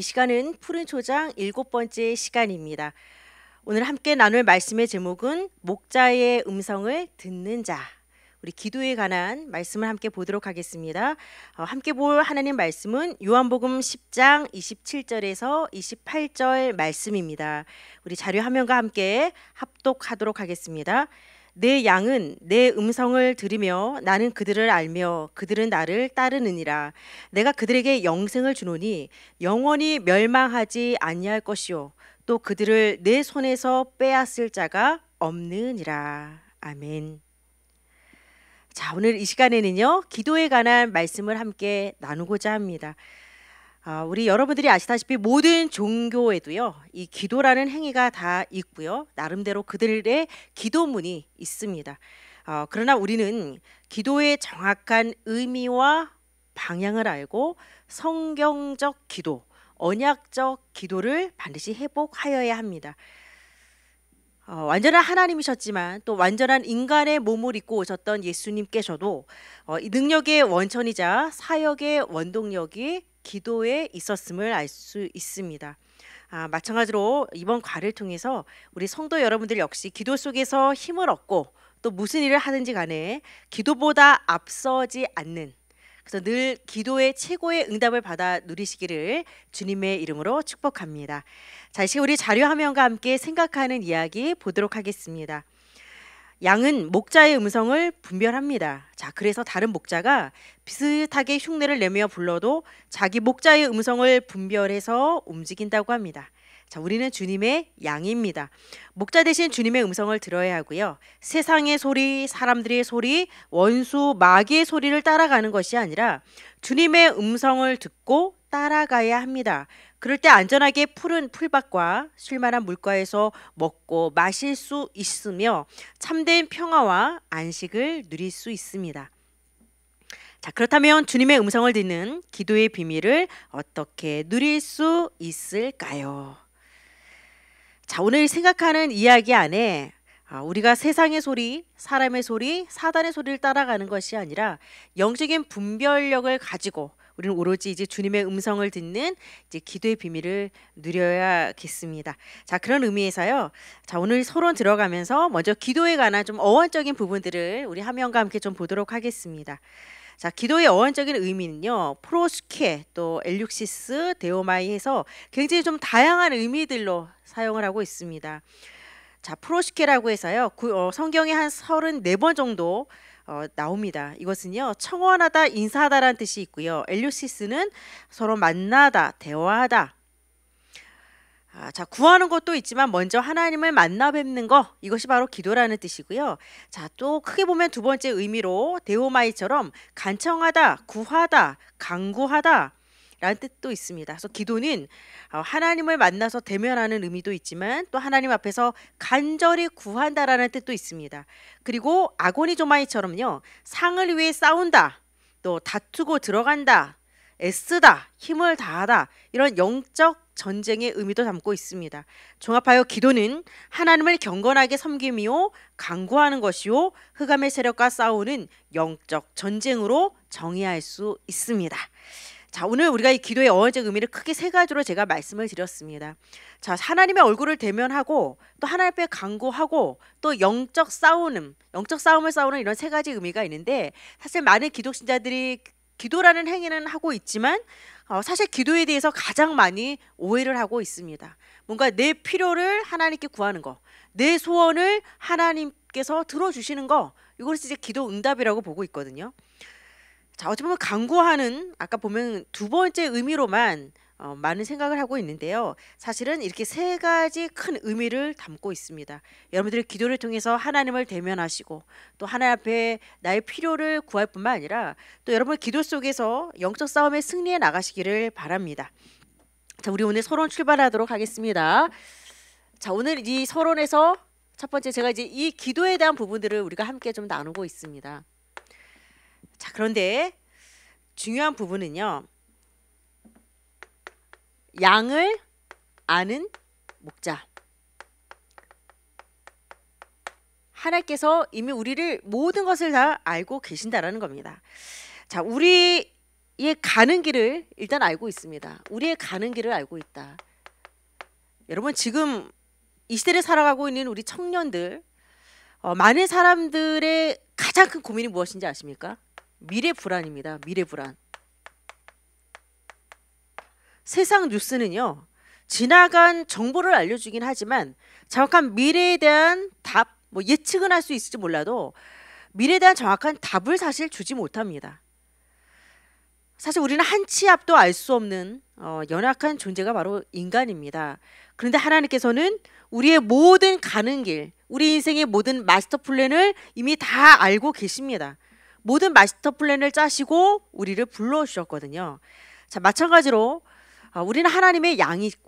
이 시간은 푸른 초장 일곱 번째 시간입니다. 오늘 함께 나눌 말씀의 제목은 목자의 음성을 듣는 자. 우리 기도에 관한 말씀을 함께 보도록 하겠습니다. 어, 함께 볼 하나님 말씀은 요한복음 10장 27절에서 28절 말씀입니다. 우리 자료 화면과 함께 합독하도록 하겠습니다. 내 양은 내 음성을 들으며 나는 그들을 알며 그들은 나를 따르느니라 내가 그들에게 영생을 주노니 영원히 멸망하지 아니할 것이요 또 그들을 내 손에서 빼앗을 자가 없느니라 아멘. 자, 오늘 이 시간에는요, 기도에 관한 말씀을 함께 나누고자 합니다. 어, 우리 여러분들이 아시다시피 모든 종교에도요 이 기도라는 행위가 다 있고요 나름대로 그들의 기도문이 있습니다. 어, 그러나 우리는 기도의 정확한 의미와 방향을 알고 성경적 기도, 언약적 기도를 반드시 회복하여야 합니다. 어, 완전한 하나님이셨지만 또 완전한 인간의 몸을 입고 오셨던 예수님께서도 어, 능력의 원천이자 사역의 원동력이 기도에 있었음을 알 수 있습니다. 아, 마찬가지로 이번 과를 통해서 우리 성도 여러분들 역시 기도 속에서 힘을 얻고 또 무슨 일을 하든지 간에 기도보다 앞서지 않는 그래서 늘 기도의 최고의 응답을 받아 누리시기를 주님의 이름으로 축복합니다. 자, 이제 우리 자료 화면과 함께 생각하는 이야기 보도록 하겠습니다. 양은 목자의 음성을 분별합니다. 자, 그래서 다른 목자가 비슷하게 흉내를 내며 불러도 자기 목자의 음성을 분별해서 움직인다고 합니다. 자, 우리는 주님의 양입니다. 목자 대신 주님의 음성을 들어야 하고요. 세상의 소리, 사람들의 소리, 원수, 마귀의 소리를 따라가는 것이 아니라 주님의 음성을 듣고 따라가야 합니다. 그럴 때 안전하게 푸른 풀밭과 쉴만한 물가에서 먹고 마실 수 있으며 참된 평화와 안식을 누릴 수 있습니다. 자, 그렇다면 주님의 음성을 듣는 기도의 비밀을 어떻게 누릴 수 있을까요? 자, 오늘 생각하는 이야기 안에 아, 우리가 세상의 소리, 사람의 소리, 사단의 소리를 따라가는 것이 아니라 영적인 분별력을 가지고 우리는 오로지 이제 주님의 음성을 듣는 이제 기도의 비밀을 누려야겠습니다. 자 그런 의미에서요. 자 오늘 서론 들어가면서 먼저 기도에 관한 좀 어원적인 부분들을 우리 하면과 함께 좀 보도록 하겠습니다. 자, 기도의 어원적인 의미는요. 프로스케 또 엘육시스 데오마이에서 굉장히 좀 다양한 의미들로 사용을 하고 있습니다. 자, 프로스케라고 해서요. 구, 어, 성경에 한 34번 정도 어, 나옵니다. 이것은요 청원하다, 인사하다라는 뜻이 있고요. 엘류시스는 서로 만나다, 대화하다. 아, 자 구하는 것도 있지만 먼저 하나님을 만나 뵙는 거 이것이 바로 기도라는 뜻이고요. 자또 크게 보면 두 번째 의미로 데오마이처럼 간청하다, 구하다, 강구하다, 라는 뜻도 있습니다. 그래서 기도는 어, 하나님을 만나서 대면하는 의미도 있지만 또 하나님 앞에서 간절히 구한다라는 뜻도 있습니다. 그리고 아고니 조마이처럼요. 상을 위해 싸운다. 또 다투고 들어간다. 애쓰다, 힘을 다하다 이런 영적 전쟁의 의미도 담고 있습니다. 종합하여 기도는 하나님을 경건하게 섬김이요 강구하는 것이요 흑암의 세력과 싸우는 영적 전쟁으로 정의할 수 있습니다. 자, 오늘 우리가 이 기도의 어원적 의미를 크게 세 가지로 제가 말씀을 드렸습니다. 자, 하나님의 얼굴을 대면하고 또 하나님 앞에 강구하고 또 영적 싸움, 영적 싸움을 싸우는 이런 세 가지 의미가 있는데 사실 많은 기독 신자들이 기도라는 행위는 하고 있지만 어, 사실 기도에 대해서 가장 많이 오해를 하고 있습니다. 뭔가 내 필요를 하나님께 구하는 거, 내 소원을 하나님께서 들어주시는 거, 이것을 이제 기도 응답이라고 보고 있거든요. 자, 어찌 보면 강구하는 아까 보면 두 번째 의미로만 어, 많은 생각을 하고 있는데요. 사실은 이렇게 세 가지 큰 의미를 담고 있습니다. 여러분들이 기도를 통해서 하나님을 대면하시고 또 하나님 앞에 나의 필요를 구할 뿐만 아니라 또 여러분 기도 속에서 영적 싸움의승리에 나가시기를 바랍니다. 자, 우리 오늘 서론 출발하도록 하겠습니다. 자, 오늘 이 서론에서 첫 번째 제가 이제 이 기도에 대한 부분들을 우리가 함께 좀 나누고 있습니다. 자, 그런데 중요한 부분은요. 양을 아는 목자. 하나님께서 이미 우리를 모든 것을 다 알고 계신다라는 겁니다. 자, 우리의 가는 길을 일단 알고 있습니다. 우리의 가는 길을 알고 있다. 여러분 지금 이 시대를 살아가고 있는 우리 청년들 어, 많은 사람들의 가장 큰 고민이 무엇인지 아십니까? 미래 불안입니다. 미래 불안. 세상 뉴스는요. 지나간 정보를 알려주긴 하지만 정확한 미래에 대한 답, 뭐 예측은 할 수 있을지 몰라도 미래에 대한 정확한 답을 사실 주지 못합니다. 사실 우리는 한 치 앞도 알 수 없는 어, 연약한 존재가 바로 인간입니다. 그런데 하나님께서는 우리의 모든 가는 길, 우리 인생의 모든 마스터 플랜을 이미 다 알고 계십니다. 모든 마스터 플랜을 짜시고 우리를 불러주셨거든요. 자, 마찬가지로 아, 우리는 하나님의 양이고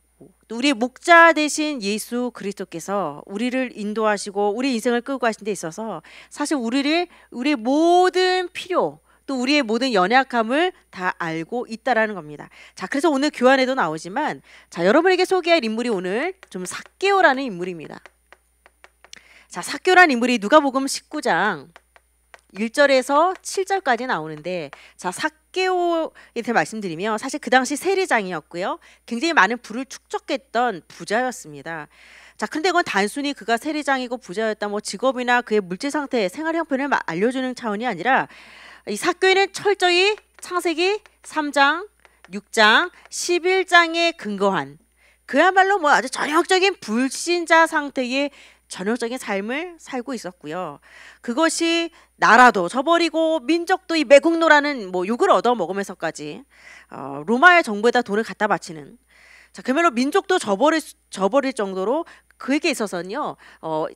또 우리의 목자 대신 예수 그리스도께서 우리를 인도하시고 우리 인생을 끌고 하신 데 있어서 사실 우리를 우리의 모든 필요 또 우리의 모든 연약함을 다 알고 있다라는 겁니다. 자, 그래서 오늘 교환에도 나오지만 자, 여러분에게 소개할 인물이 오늘 좀 사케오라는 인물입니다. 자, 사케오라는 인물이 누가복음 19장 1절에서7절까지 나오는데 자사케오에대 말씀드리면 사실 그 당시 세례장이었고요. 굉장히 많은 부를 축적했던 부자였습니다. 자 근데 그건 단순히 그가 세례장이고 부자였다 뭐 직업이나 그의 물질 상태 생활 형편을 알려주는 차원이 아니라 이사케에는 철저히 창세기 3장6장1 1장에 근거한 그야말로 뭐 아주 전형적인 불신자 상태의 전형적인 삶을 살고 있었고요. 그것이 나라도 저버리고 민족도 이 매국노라는 뭐 욕을 얻어 먹으면서까지 어, 로마의 정부에다 돈을 갖다 바치는 자 그야말로 민족도 저버릴 저버릴 정도로 그에게 있어서는요. 어,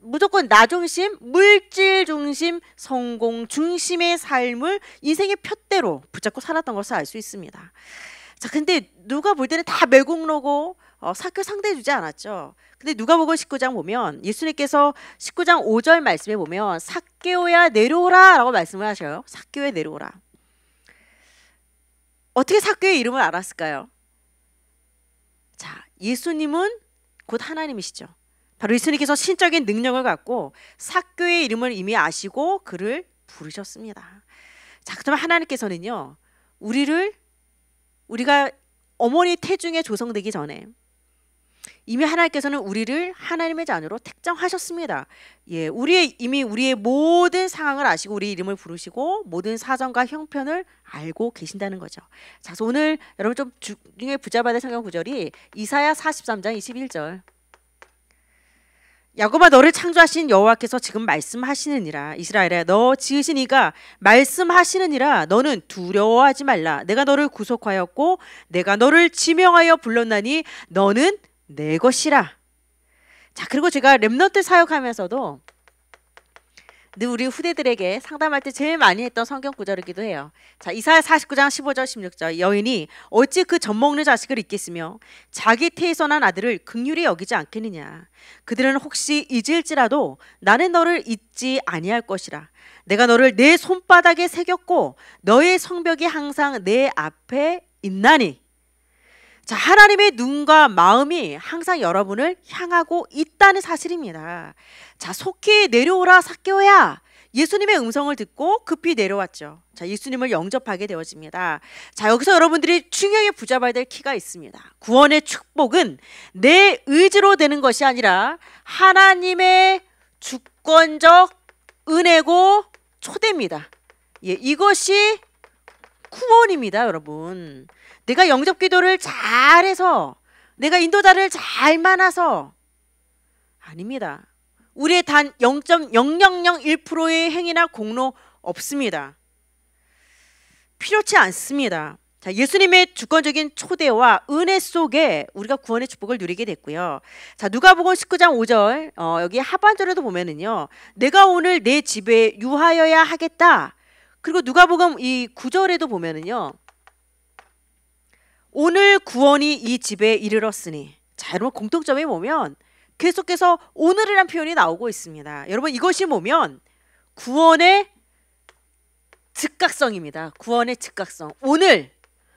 무조건 나 중심, 물질 중심, 성공 중심의 삶을 인생의 푯대로 붙잡고 살았던 것을 알 수 있습니다. 자, 근데 누가 볼 때는 다 매국노고 어, 사교 상대해주지 않았죠. 근데 누가복음 19장 보면 예수님께서 19장 5절 말씀에 보면 사개오야 내려오라라고 말씀을 하셔요. 사개오에 내려오라. 어떻게 사개오의 이름을 알았을까요? 자, 예수님은 곧 하나님이시죠. 바로 예수님께서 신적인 능력을 갖고 사교의 이름을 이미 아시고 그를 부르셨습니다. 자, 그러면 하나님께서는요, 우리를 우리가 어머니 태중에 조성되기 전에 이미 하나님께서는 우리를 하나님의 자녀로 택정하셨습니다. 예, 우리의 이미 우리의 모든 상황을 아시고 우리 이름을 부르시고 모든 사정과 형편을 알고 계신다는 거죠. 자, 오늘 여러분 좀 중에 부자받을 성경 구절이 이사야 43장 21절. 야곱아 너를 창조하신 여호와께서 지금 말씀하시느니라 이스라엘아 너 지으신 이가 말씀하시느니라 너는 두려워하지 말라 내가 너를 구속하였고 내가 너를 지명하여 불렀나니 너는 내 것이라. 자, 그리고 제가 랩넌트 사역하면서도 늘 우리 후대들에게 상담할 때 제일 많이 했던 성경 구절이기도 해요. 자, 이사야 49장 15절 16절 여인이 어찌 그 젖먹는 자식을 잊겠으며 자기 태에서 난 아들을 극률이 여기지 않겠느냐. 그들은 혹시 잊을지라도 나는 너를 잊지 아니할 것이라. 내가 너를 내 손바닥에 새겼고 너의 성벽이 항상 내 앞에 있나니. 자, 하나님의 눈과 마음이 항상 여러분을 향하고 있다는 사실입니다. 자, 속히 내려오라 사케야 예수님의 음성을 듣고 급히 내려왔죠. 자, 예수님을 영접하게 되어집니다. 자, 여기서 여러분들이 중요하게 붙잡아야 될 키가 있습니다. 구원의 축복은 내 의지로 되는 것이 아니라 하나님의 주권적 은혜고 초대입니다. 예, 이것이 구원입니다, 여러분. 내가 영접 기도를 잘해서 내가 인도자를 잘 만나서 아닙니다. 우리의 단 0.0001%의 행위나 공로 없습니다. 필요치 않습니다. 자, 예수님의 주권적인 초대와 은혜 속에 우리가 구원의 축복을 누리게 됐고요. 자, 누가복음 19장 5절 어, 여기 하반절에도 보면은요. 내가 오늘 내 집에 유하여야 하겠다. 그리고 누가복음 이 9절에도 보면은요. 오늘 구원이 이 집에 이르렀으니 자 여러분 공통점이 보면 계속해서 오늘이란 표현이 나오고 있습니다. 여러분 이것이 보면 구원의 즉각성입니다. 구원의 즉각성. 오늘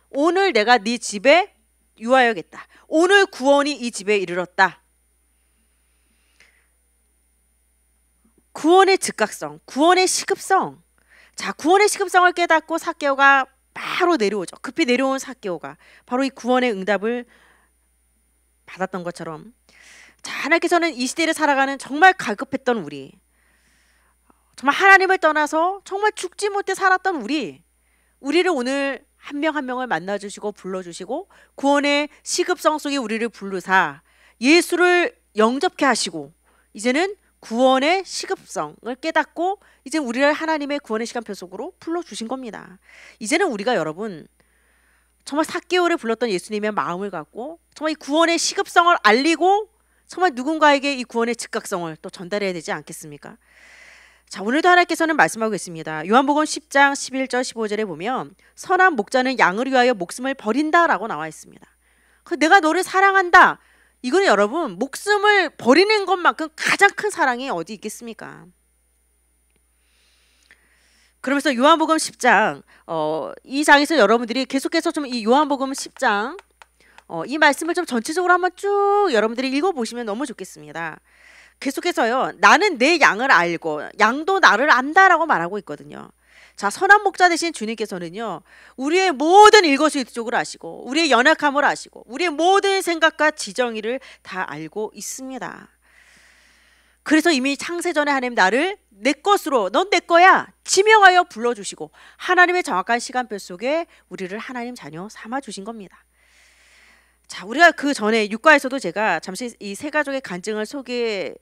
오늘 내가 네 집에 유하여겠다. 오늘 구원이 이 집에 이르렀다. 구원의 즉각성, 구원의 시급성. 자, 구원의 시급성을 깨닫고 사케오가 바로 내려오죠. 급히 내려온 사케오가 바로 이 구원의 응답을 받았던 것처럼 자, 하나님께서는 이 시대를 살아가는 정말 가급했던 우리 정말 하나님을 떠나서 정말 죽지 못해 살았던 우리 우리를 오늘 한 명한 한 명을 만나 주시고 불러 주시고 구원의 시급성 속에 우리를 부르사 예수를 영접케 하시고 이제는 구원의 시급성을 깨닫고 이제 우리를 하나님의 구원의 시간표 속으로 불러 주신 겁니다. 이제는 우리가 여러분 정말 4개월에 불렀던 예수님의 마음을 갖고 정말 이 구원의 시급성을 알리고 정말 누군가에게 이 구원의 즉각성을 또 전달해야 되지 않겠습니까? 자, 오늘도 하나님께서는 말씀하고 계십니다. 요한복음 10장 11절 15절에 보면 선한 목자는 양을 위하여 목숨을 버린다라고 나와 있습니다. 그 내가 너를 사랑한다. 이거는 여러분 목숨을 버리는 것만큼 가장 큰 사랑이 어디 있겠습니까? 그러면서 요한복음 10장 어, 이 장에서 여러분들이 계속해서 좀 이 요한복음 10장 어, 이 말씀을 좀 전체적으로 한번 쭉 여러분들이 읽어보시면 너무 좋겠습니다. 계속해서요. 나는 내 양을 알고 양도 나를 안다라고 말하고 있거든요. 자, 선한 목자 대신 주님께서는요, 우리의 모든 일거수일투족을 아시고, 우리의 연약함을 아시고, 우리의 모든 생각과 지정이를다 알고 있습니다. 그래서 이미 창세전에 하나님 나를 내 것으로, 넌 내 거야! 지명하여 불러주시고, 하나님의 정확한 시간표 속에 우리를 하나님 자녀 삼아주신 겁니다. 자, 우리가 그 전에 육과에서도 제가 잠시 이 세 가족의 간증을 소개해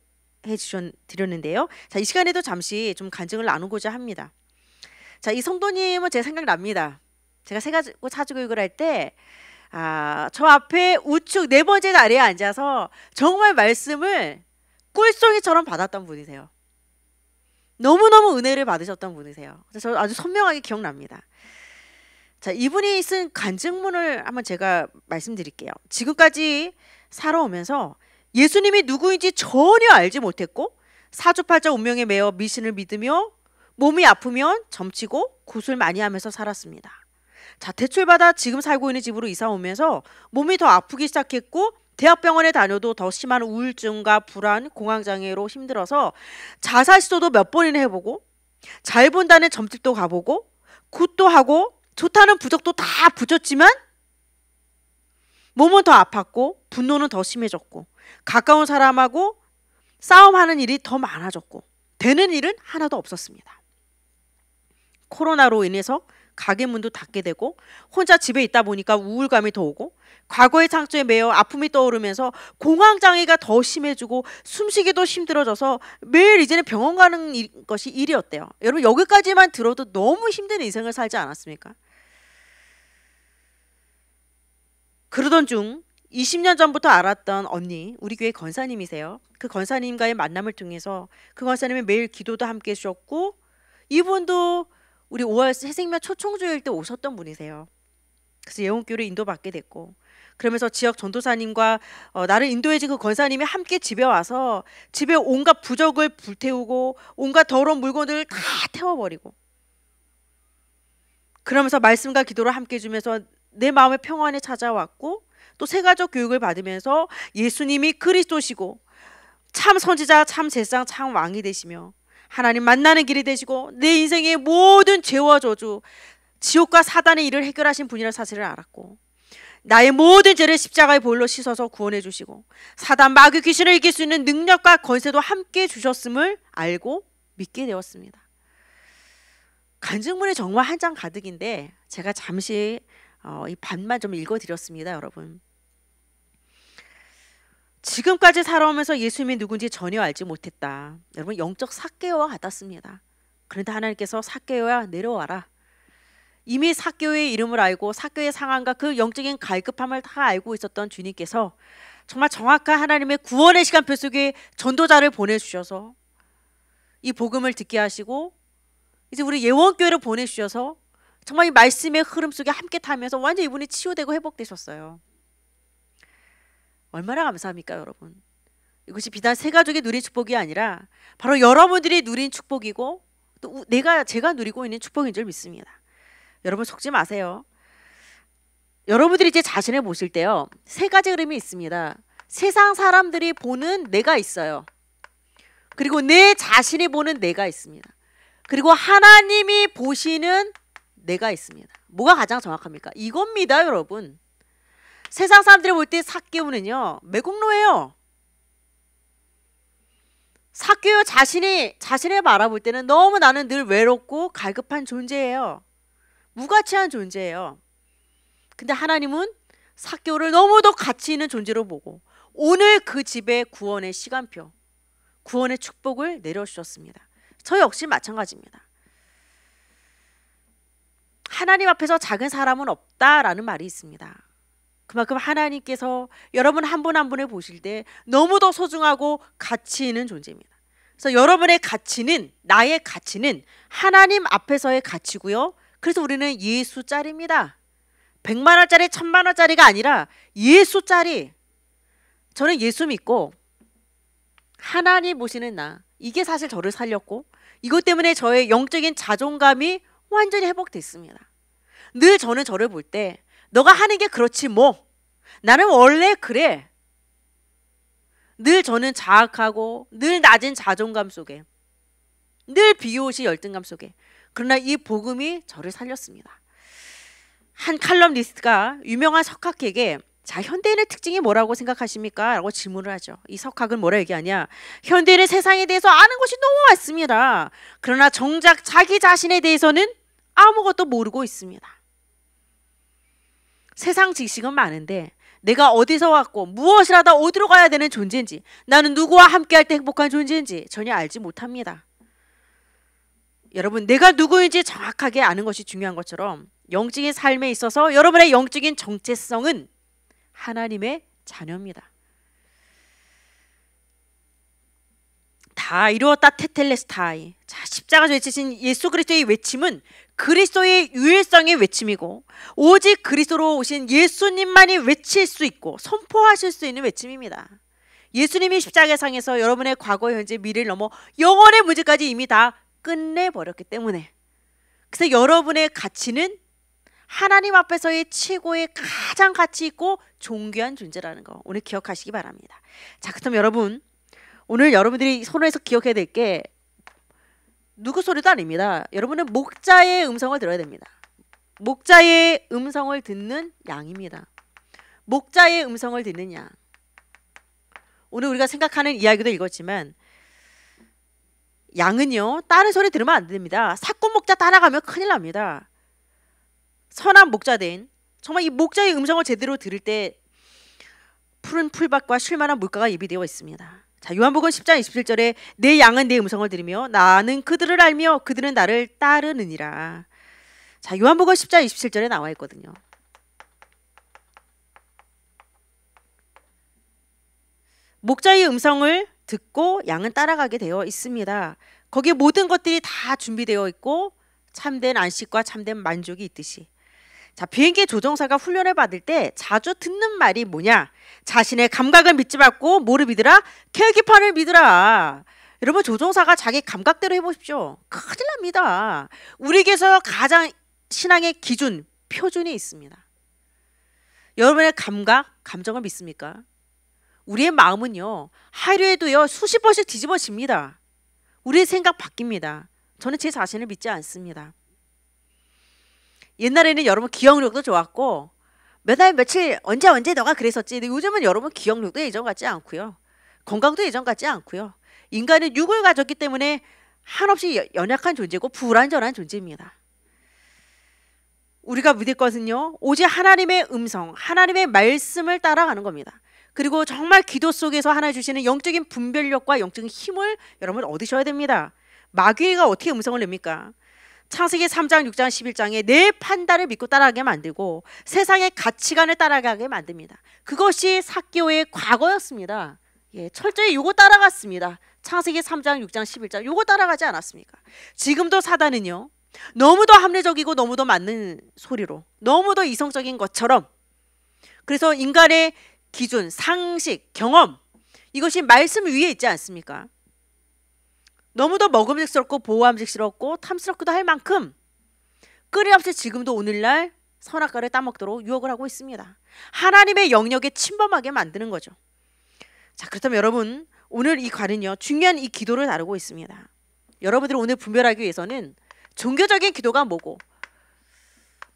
주셨 드렸는데요. 자, 이 시간에도 잠시 좀 간증을 나누고자 합니다. 자, 이 성도님은 제 생각납니다. 제가 세가지고 사주교육을 할 때, 아, 저 앞에 우측 네 번째 자리에 앉아서 정말 말씀을 꿀송이처럼 받았던 분이세요. 너무너무 은혜를 받으셨던 분이세요. 저 아주 선명하게 기억납니다. 자, 이분이 쓴 간증문을 한번 제가 말씀드릴게요. 지금까지 살아오면서 예수님이 누구인지 전혀 알지 못했고 사주팔자 운명에 매여 미신을 믿으며 몸이 아프면 점치고 구슬 많이 하면서 살았습니다. 자대출받아 지금 살고 있는 집으로 이사 오면서 몸이 더 아프기 시작했고 대학병원에 다녀도 더 심한 우울증과 불안, 공황장애로 힘들어서 자살 시도도 몇 번이나 해보고 잘 본다는 점집도 가보고 굿도 하고 좋다는 부적도 다 붙였지만 몸은 더 아팠고 분노는 더 심해졌고 가까운 사람하고 싸움하는 일이 더 많아졌고 되는 일은 하나도 없었습니다. 코로나로 인해서 가게 문도 닫게 되고 혼자 집에 있다 보니까 우울감이 더 오고 과거의 상처에 매여 아픔이 떠오르면서 공황 장애가 더 심해지고 숨쉬기도 힘들어져서 매일 이제는 병원 가는 일, 것이 일이었대요. 여러분 여기까지만 들어도 너무 힘든 인생을 살지 않았습니까? 그러던 중 20년 전부터 알았던 언니, 우리 교회 권사님이세요. 그 권사님과의 만남을 통해서 그 권사님이 매일 기도도 함께 해주셨고 이분도 우리 5월 새생명 초청주일 때 오셨던 분이세요. 그래서 예원교를 인도받게 됐고 그러면서 지역 전도사님과 어, 나를 인도해진 그 권사님이 함께 집에 와서 집에 온갖 부적을 불태우고 온갖 더러운 물건들을 다 태워버리고 그러면서 말씀과 기도를 함께 해주면서 내 마음의 평안에 찾아왔고 또 세가족 교육을 받으면서 예수님이 그리스도시고 참 선지자 참 제상 참 왕이 되시며 하나님 만나는 길이 되시고 내 인생의 모든 죄와 저주, 지옥과 사단의 일을 해결하신 분이라는 사실을 알았고 나의 모든 죄를 십자가의 볼로 씻어서 구원해 주시고 사단 마귀 귀신을 이길 수 있는 능력과 권세도 함께 주셨음을 알고 믿게 되었습니다. 간증문이 정말 한 장 가득인데 제가 잠시 어, 이 반만 좀 읽어드렸습니다, 여러분. 지금까지 살아오면서 예수님이 누군지 전혀 알지 못했다. 여러분 영적 사개오와 같았습니다. 그런데 하나님께서 사개오야 내려와라. 이미 사개오의 이름을 알고 사개오의 상황과 그 영적인 갈급함을 다 알고 있었던 주님께서 정말 정확한 하나님의 구원의 시간표 속에 전도자를 보내주셔서 이 복음을 듣게 하시고 이제 우리 예원교회를 보내주셔서 정말 이 말씀의 흐름 속에 함께 타면서 완전 이분이 치유되고 회복되셨어요. 얼마나 감사합니까, 여러분? 이것이 비단 세 가족이 누린 축복이 아니라 바로 여러분들이 누린 축복이고 또 내가 제가 누리고 있는 축복인 줄 믿습니다. 여러분 속지 마세요. 여러분들이 이제 자신을 보실 때요. 세 가지 흐름이 있습니다. 세상 사람들이 보는 내가 있어요. 그리고 내 자신이 보는 내가 있습니다. 그리고 하나님이 보시는 내가 있습니다. 뭐가 가장 정확합니까? 이겁니다, 여러분. 세상 사람들이 볼 때 사개오는요 매국노예요. 사개오 자신이 자신을 바라볼 때는 너무 나는 늘 외롭고 갈급한 존재예요. 무가치한 존재예요. 근데 하나님은 사개오를 너무도 가치 있는 존재로 보고 오늘 그 집에 구원의 시간표, 구원의 축복을 내려주셨습니다. 저 역시 마찬가지입니다. 하나님 앞에서 작은 사람은 없다라는 말이 있습니다. 그만큼 하나님께서 여러분 한 분한 한 분을 보실 때 너무도 소중하고 가치 있는 존재입니다. 그래서 여러분의 가치는 나의 가치는 하나님 앞에서의 가치고요. 그래서 우리는 예수 짜리입니다. 100만 원짜리, 1000만 원짜리가 아니라 예수 짜리. 저는 예수 믿고 하나님 보시는 나. 이게 사실 저를 살렸고 이것 때문에 저의 영적인 자존감이 완전히 회복됐습니다. 늘 저는 저를 볼때 너가 하는 게 그렇지 뭐. 나는 원래 그래. 늘 저는 자학하고 늘 낮은 자존감 속에 늘 비교시 열등감 속에 그러나 이 복음이 저를 살렸습니다. 한 칼럼니스트가 유명한 석학에게 자 현대인의 특징이 뭐라고 생각하십니까? 라고 질문을 하죠. 이 석학은 뭐라 얘기하냐? 현대인은 세상에 대해서 아는 것이 너무 많습니다. 그러나 정작 자기 자신에 대해서는 아무것도 모르고 있습니다. 세상 지식은 많은데 내가 어디서 왔고 무엇을 하다 어디로 가야 되는 존재인지 나는 누구와 함께할 때 행복한 존재인지 전혀 알지 못합니다. 여러분 내가 누구인지 정확하게 아는 것이 중요한 것처럼 영적인 삶에 있어서 여러분의 영적인 정체성은 하나님의 자녀입니다. 다 이루었다 테텔레스타이. 자, 십자가 외치신 예수 그리스도의 외침은 그리스도의 유일성의 외침이고 오직 그리스도로 오신 예수님만이 외칠 수 있고 선포하실 수 있는 외침입니다. 예수님이 십자가상에서 여러분의 과거, 현재, 미래를 넘어 영원의 문제까지 이미 다 끝내버렸기 때문에 그래서 여러분의 가치는 하나님 앞에서의 최고의 가장 가치 있고 존귀한 존재라는 거 오늘 기억하시기 바랍니다. 자, 그럼 여러분 오늘 여러분들이 손에서 기억해야 될게 누구 소리도 아닙니다. 여러분은 목자의 음성을 들어야 됩니다. 목자의 음성을 듣는 양입니다. 목자의 음성을 듣는 양. 오늘 우리가 생각하는 이야기도 읽었지만 양은요 다른 소리 들으면 안 됩니다. 사건 목자 따라가면 큰일 납니다. 선한 목자된 정말 이 목자의 음성을 제대로 들을 때 푸른 풀밭과 쉴만한 물가가 예비되어 있습니다. 자, 요한복음 10장 27절에 내 양은 내 음성을 들으며 나는 그들을 알며 그들은 나를 따르느니라. 자, 요한복음 10장 27절에 나와 있거든요. 목자의 음성을 듣고 양은 따라가게 되어 있습니다. 거기에 모든 것들이 다 준비되어 있고 참된 안식과 참된 만족이 있듯이 자, 비행기 조종사가 훈련을 받을 때 자주 듣는 말이 뭐냐? 자신의 감각을 믿지 말고 뭐를 믿으라? 계기판을 믿으라. 여러분 조종사가 자기 감각대로 해보십시오. 큰일 납니다. 우리에게서 가장 신앙의 기준, 표준이 있습니다. 여러분의 감각, 감정을 믿습니까? 우리의 마음은요. 하루에도요. 수십 번씩 뒤집어집니다. 우리의 생각 바뀝니다. 저는 제 자신을 믿지 않습니다. 옛날에는 여러분 기억력도 좋았고 매달 며칠 언제 언제 너가 그랬었지. 근데 요즘은 여러분 기억력도 예전 같지 않고요. 건강도 예전 같지 않고요. 인간은 육을 가졌기 때문에 한없이 연약한 존재고 불안전한 존재입니다. 우리가 믿을 것은요. 오직 하나님의 음성, 하나님의 말씀을 따라가는 겁니다. 그리고 정말 기도 속에서 하나 주시는 영적인 분별력과 영적인 힘을 여러분 얻으셔야 됩니다. 마귀가 어떻게 음성을 냅니까? 창세기 3장, 6장, 11장에 내 판단을 믿고 따라가게 만들고 세상의 가치관을 따라가게 만듭니다. 그것이 사기오의 과거였습니다. 예, 철저히 요거 따라갔습니다. 창세기 3장, 6장, 11장 요거 따라가지 않았습니까? 지금도 사단은요. 너무도 합리적이고 너무도 맞는 소리로 너무도 이성적인 것처럼 그래서 인간의 기준, 상식, 경험 이것이 말씀 위에 있지 않습니까? 너무도 먹음직스럽고 보호함직스럽고 탐스럽기도 할 만큼 끊임없이 지금도 오늘날 선악과를 따먹도록 유혹을 하고 있습니다. 하나님의 영역에 침범하게 만드는 거죠. 자 그렇다면 여러분 오늘 이 과는요 중요한 이 기도를 다루고 있습니다. 여러분들이 오늘 분별하기 위해서는 종교적인 기도가 뭐고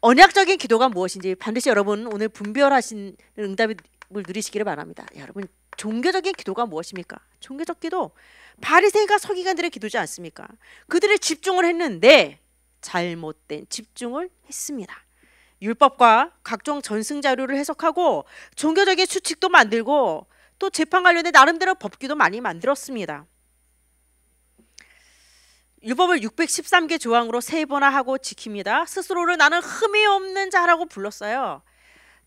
언약적인 기도가 무엇인지 반드시 여러분 오늘 분별하신 응답이 을 누리시기를 바랍니다. 여러분 종교적인 기도가 무엇입니까? 종교적 기도 바리새가 서기관들의 기도지 않습니까? 그들의 집중을 했는데 잘못된 집중을 했습니다. 율법과 각종 전승 자료를 해석하고 종교적인 수칙도 만들고 또 재판 관련된 나름대로 법규도 많이 만들었습니다. 율법을 613개 조항으로 세번화 하고 지킵니다. 스스로를 나는 흠이 없는 자라고 불렀어요.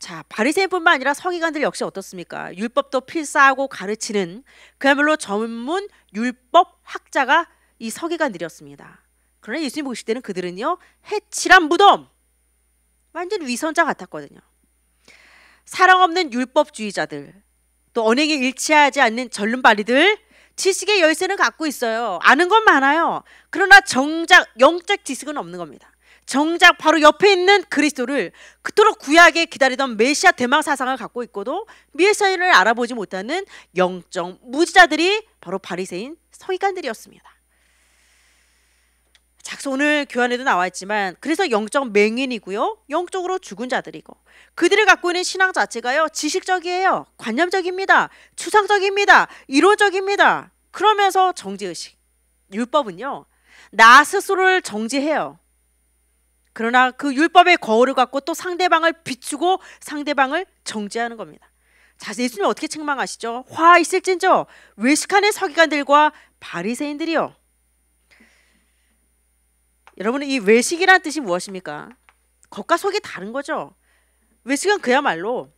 자, 바리새인뿐만 아니라 서기관들 역시 어떻습니까? 율법도 필사하고 가르치는 그야말로 전문 율법 학자가 이 서기관들이었습니다. 그러나 예수님 보실 때는 그들은요 해치란 무덤 완전 위선자 같았거든요. 사랑 없는 율법주의자들 또 언행에 일치하지 않는 절름바리들 지식의 열쇠는 갖고 있어요. 아는 건 많아요. 그러나 정작 영적 지식은 없는 겁니다. 정작 바로 옆에 있는 그리스도를 그토록 구약에 기다리던 메시아 대망 사상을 갖고 있고도 메시아를 알아보지 못하는 영적 무지자들이 바로 바리새인 서기관들이었습니다. 작서 오늘 교환에도 나와있지만 그래서 영적 맹인이고요. 영적으로 죽은 자들이고 그들을 갖고 있는 신앙 자체가요. 지식적이에요. 관념적입니다. 추상적입니다. 이론적입니다. 그러면서 정지의식. 율법은요. 나 스스로를 정지해요. 그러나 그 율법의 거울을 갖고 또 상대방을 비추고 상대방을 정죄하는 겁니다. 자, 예수님 어떻게 책망하시죠? 화 있을진저 외식하는 서기관들과 바리새인들이요. 여러분이 외식이란 뜻이 무엇입니까? 겉과 속이 다른 거죠. 외식은 그야말로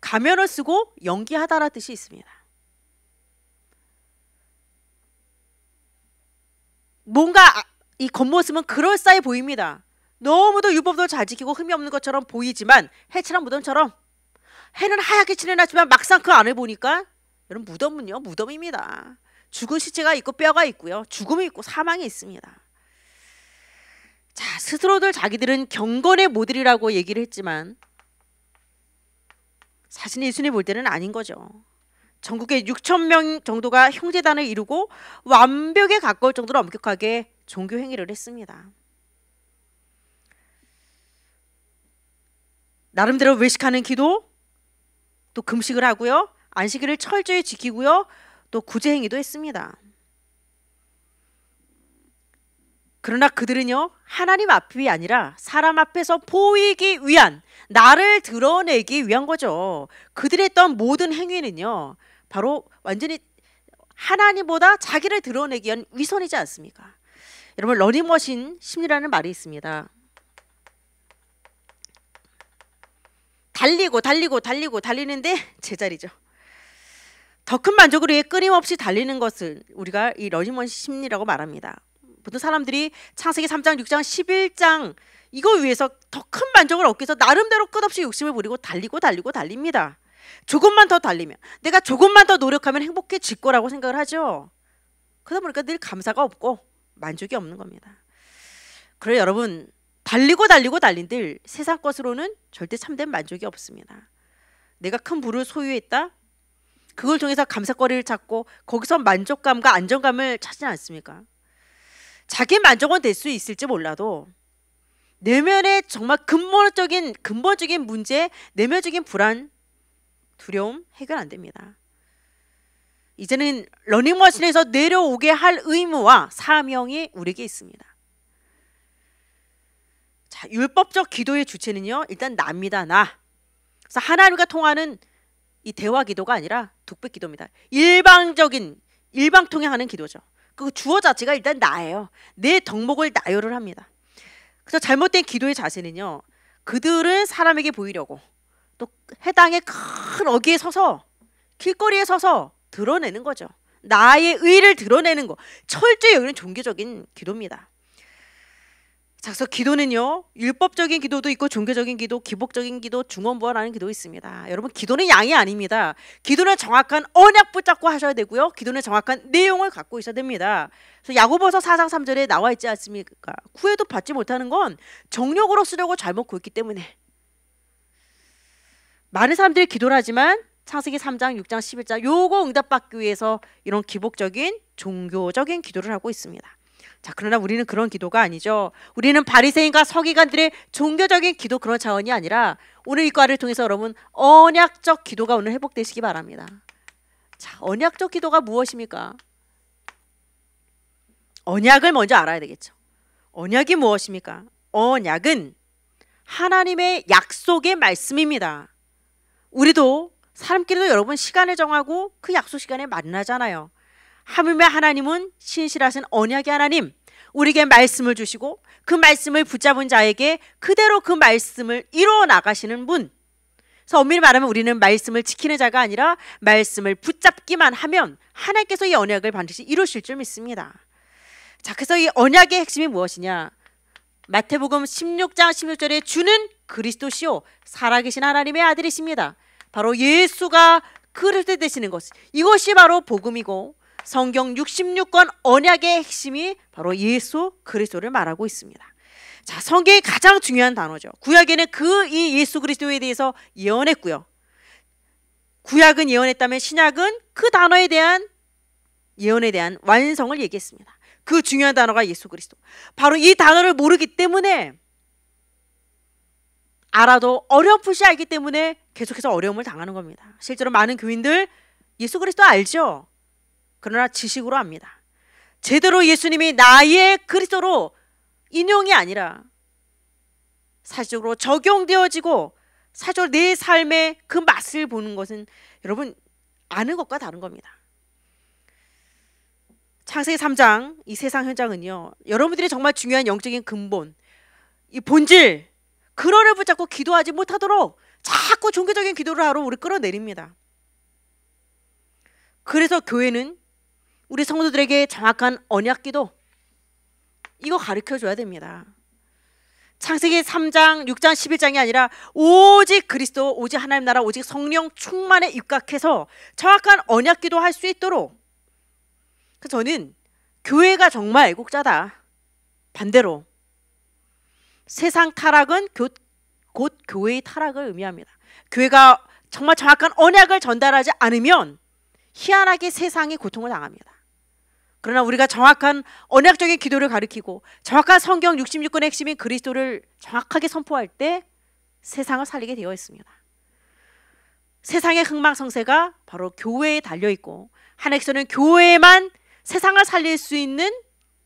가면을 쓰고 연기하다라 뜻이 있습니다. 뭔가 이 겉모습은 그럴싸해 보입니다. 너무도 율법도잘 지키고 흠이 없는 것처럼 보이지만 해처럼 무덤처럼 해는 하얗게 칠해놨지만 막상 그안을 보니까 여러분 무덤은요 무덤입니다. 죽은 시체가 있고 뼈가 있고요 죽음이 있고 사망이 있습니다. 자 스스로들 자기들은 경건의 모델이라고 얘기를 했지만 사실 예수님 볼 때는 아닌 거죠. 전국에 6천 명 정도가 형제단을 이루고 완벽에 가까울 정도로 엄격하게 종교 행위를 했습니다. 나름대로 외식하는 기도, 또 금식을 하고요. 안식일을 철저히 지키고요. 또 구제 행위도 했습니다. 그러나 그들은요. 하나님 앞이 아니라 사람 앞에서 보이기 위한 나를 드러내기 위한 거죠. 그들의 했던 모든 행위는요. 바로 완전히 하나님보다 자기를 드러내기 위한 위선이지 않습니까? 여러분 러닝머신 심리라는 말이 있습니다. 달리고 달리고 달리고 달리는데 제자리죠. 더 큰 만족을 위해 끊임없이 달리는 것을 우리가 이 러닝머신 심리라고 말합니다. 보통 사람들이 창세기 3장, 6장, 11장 이거 위해서 더 큰 만족을 얻기 위해서 나름대로 끝없이 욕심을 부리고 달리고 달리고 달립니다. 조금만 더 달리면 내가 조금만 더 노력하면 행복해질 거라고 생각을 하죠. 그러다 보니까 늘 감사가 없고 만족이 없는 겁니다. 그래 여러분 달리고 달리고 달린들 세상 것으로는 절대 참된 만족이 없습니다. 내가 큰 부를 소유했다. 그걸 통해서 감사거리를 찾고 거기서 만족감과 안정감을 찾지 않습니까? 자기 만족은 될 수 있을지 몰라도 내면의 정말 근본적인 근본적인 문제, 내면적인 불안, 두려움 해결 안 됩니다. 이제는 러닝머신에서 내려오게 할 의무와 사명이 우리에게 있습니다. 자, 율법적 기도의 주체는요. 일단 납니다. 나. 그래서 하나님과 통하는 이 대화 기도가 아니라 독백 기도입니다. 일방적인 일방통행하는 기도죠. 그 주어 자체가 일단 나예요. 내 덕목을 나열을 합니다. 그래서 잘못된 기도의 자세는요. 그들은 사람에게 보이려고 또 해당의 큰 어귀에 서서 길거리에 서서 드러내는 거죠. 나의 의를 드러내는 거. 철저히 여기는 종교적인 기도입니다. 자, 그래서 기도는요. 율법적인 기도도 있고 종교적인 기도, 기복적인 기도, 중원부활하는 기도 있습니다. 여러분 기도는 양이 아닙니다. 기도는 정확한 언약 붙잡고 하셔야 되고요. 기도는 정확한 내용을 갖고 있어야 됩니다. 그래서 야고보서 4장 3절에 나와 있지 않습니까? 구해도 받지 못하는 건 정력으로 쓰려고 잘못 구했기 때문에 많은 사람들이 기도를 하지만 창세기 3장, 6장, 11장 요거 응답받기 위해서 이런 기복적인 종교적인 기도를 하고 있습니다. 자, 그러나 우리는 그런 기도가 아니죠. 우리는 바리새인과 서기관들의 종교적인 기도 그런 차원이 아니라 오늘 이 과를 통해서 여러분 언약적 기도가 오늘 회복되시기 바랍니다. 자, 언약적 기도가 무엇입니까? 언약을 먼저 알아야 되겠죠. 언약이 무엇입니까? 언약은 하나님의 약속의 말씀입니다. 우리도 사람끼리도 여러분 시간을 정하고 그 약속 시간에 만나잖아요. 하물며 하나님은 신실하신 언약의 하나님, 우리에게 말씀을 주시고 그 말씀을 붙잡은 자에게 그대로 그 말씀을 이루어 나가시는 분. 그래서 엄밀히 말하면 우리는 말씀을 지키는 자가 아니라 말씀을 붙잡기만 하면 하나님께서 이 언약을 반드시 이루실 줄 믿습니다. 자, 그래서 이 언약의 핵심이 무엇이냐? 마태복음 16장 16절에 주는 그리스도시요 살아계신 하나님의 아들이십니다. 바로 예수가 그리때 되시는 것. 이것이 바로 복음이고 성경 66권 언약의 핵심이 바로 예수 그리스도를 말하고 있습니다. 자, 성경의 가장 중요한 단어죠. 구약에는 그 이 예수 그리스도에 대해서 예언했고요. 구약은 예언했다면 신약은 그 단어에 대한 예언에 대한 완성을 얘기했습니다. 그 중요한 단어가 예수 그리스도. 바로 이 단어를 모르기 때문에 알아도 어렴풋이 알기 때문에 계속해서 어려움을 당하는 겁니다. 실제로 많은 교인들 예수 그리스도 알죠. 그러나 지식으로 압니다. 제대로 예수님이 나의 그리스도로 인용이 아니라 사실적으로 적용되어지고 사절 내 삶의 그 맛을 보는 것은 여러분 아는 것과 다른 겁니다. 창세기 3장 이 세상 현장은요. 여러분들이 정말 중요한 영적인 근본, 이 본질 그러를 붙잡고 기도하지 못하도록 자꾸 종교적인 기도를 하러 우리 끌어내립니다. 그래서 교회는 우리 성도들에게 정확한 언약 기도 이거 가르쳐 줘야 됩니다. 창세기 3장, 6장, 11장이 아니라 오직 그리스도, 오직 하나님 나라, 오직 성령 충만에 입각해서 정확한 언약 기도 할 수 있도록. 저는 교회가 정말 애국자다. 반대로 세상 타락은 곧, 곧 교회의 타락을 의미합니다. 교회가 정말 정확한 언약을 전달하지 않으면 희한하게 세상이 고통을 당합니다. 그러나 우리가 정확한 언약적인 기도를 가리키고 정확한 성경 66권의 핵심인 그리스도를 정확하게 선포할 때 세상을 살리게 되어 있습니다. 세상의 흥망성쇠가 바로 교회에 달려 있고 한핵서는 교회만 세상을 살릴 수 있는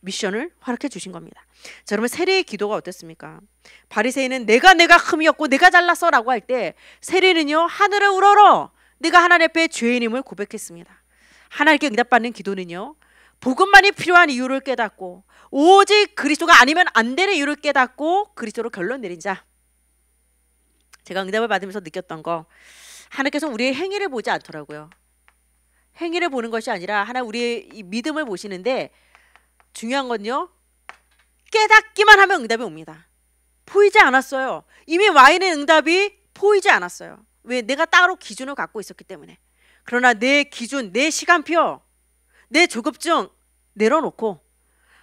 미션을 허락해 주신 겁니다. 자, 여러분 세례의 기도가 어땠습니까? 바리새인은 내가 내가 흠이 없고 내가 잘났어라고 할 때 세례는요 하늘을 우러러 내가 하나님 앞에 죄인임을 고백했습니다. 하나님께 응답받는 기도는요 복음만이 필요한 이유를 깨닫고 오직 그리스도가 아니면 안 되는 이유를 깨닫고 그리스도로 결론 내린 자. 제가 응답을 받으면서 느꼈던 거 하나님께서 우리의 행위를 보지 않더라고요. 행위를 보는 것이 아니라 하나 우리의 믿음을 보시는데 중요한 건요. 깨닫기만 하면 응답이 옵니다. 보이지 않았어요. 이미 와인의 응답이 보이지 않았어요. 왜? 내가 따로 기준을 갖고 있었기 때문에. 그러나 내 기준, 내 시간표, 내 조급증 내려놓고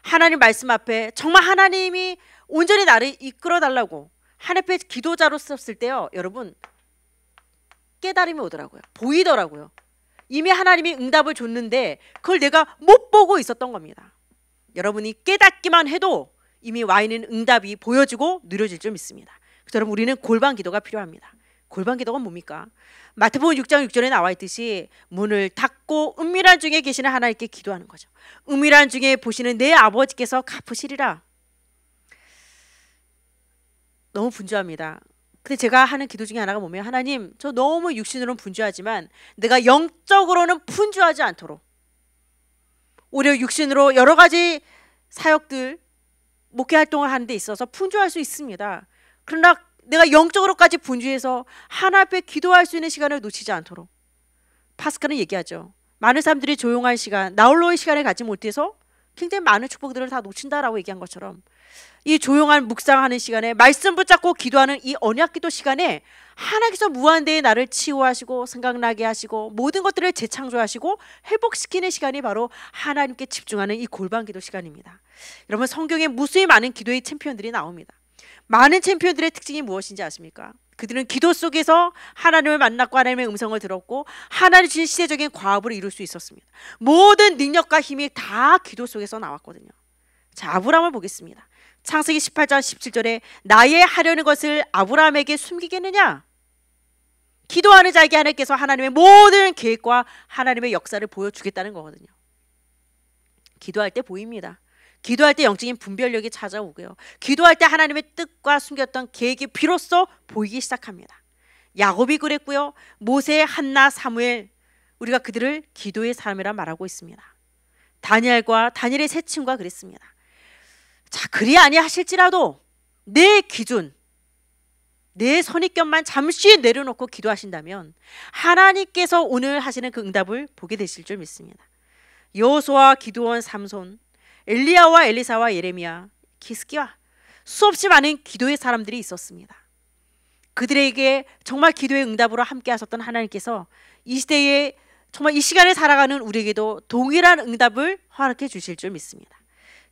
하나님 말씀 앞에 정말 하나님이 온전히 나를 이끌어 달라고 한해님 기도자로 썼을 때요. 여러분 깨달음이 오더라고요. 보이더라고요. 이미 하나님이 응답을 줬는데 그걸 내가 못 보고 있었던 겁니다. 여러분이 깨닫기만 해도 이미 와 있는 응답이 보여지고 누려질 줄 믿습니다. 그래 우리는 골방 기도가 필요합니다. 골방 기도가 뭡니까? 마태복음 6장 6절에 나와 있듯이 문을 닫고 은밀한 중에 계시는 하나님께 기도하는 거죠. 은밀한 중에 보시는 내 아버지께서 갚으시리라. 너무 분주합니다. 근데 제가 하는 기도 중에 하나가 뭐면 하나님 저 너무 육신으로는 분주하지만 내가 영적으로는 분주하지 않도록 오히려 육신으로 여러 가지 사역들 목회 활동을 하는 데 있어서 분주할 수 있습니다. 그러나 내가 영적으로까지 분주해서 하나 앞에 기도할 수 있는 시간을 놓치지 않도록 파스카는 얘기하죠. 많은 사람들이 조용한 시간, 나홀로의 시간을 갖지 못해서 굉장히 많은 축복들을 다 놓친다라고 얘기한 것처럼 이 조용한 묵상하는 시간에 말씀 붙잡고 기도하는 이 언약 기도 시간에 하나님께서 무한대의 나를 치유하시고 생각나게 하시고 모든 것들을 재창조하시고 회복시키는 시간이 바로 하나님께 집중하는 이 골반 기도 시간입니다. 여러분 성경에 무수히 많은 기도의 챔피언들이 나옵니다. 많은 챔피언들의 특징이 무엇인지 아십니까? 그들은 기도 속에서 하나님을 만났고 하나님의 음성을 들었고 하나님 주신 시대적인 과업을 이룰 수 있었습니다. 모든 능력과 힘이 다 기도 속에서 나왔거든요. 자, 아브라함을 보겠습니다. 창세기 18장 17절에 나의 하려는 것을 아브라함에게 숨기겠느냐? 기도하는 자에게 하나님께서 하나님의 모든 계획과 하나님의 역사를 보여주겠다는 거거든요. 기도할 때 보입니다. 기도할 때 영적인 분별력이 찾아오고요. 기도할 때 하나님의 뜻과 숨겼던 계획이 비로소 보이기 시작합니다. 야곱이 그랬고요. 모세, 한나, 사무엘 우리가 그들을 기도의 사람이라 말하고 있습니다. 다니엘과 다니엘의 세 친구가 그랬습니다. 자 그리 아니하실지라도 내 기준 내 선입견만 잠시 내려놓고 기도하신다면 하나님께서 오늘 하시는 그 응답을 보게 되실 줄 믿습니다. 여호수아, 기도원, 삼손, 엘리야와 엘리사와 예레미야, 기스기와 수없이 많은 기도의 사람들이 있었습니다. 그들에게 정말 기도의 응답으로 함께 하셨던 하나님께서 이 시대에 정말 이 시간에 살아가는 우리에게도 동일한 응답을 허락해 주실 줄 믿습니다.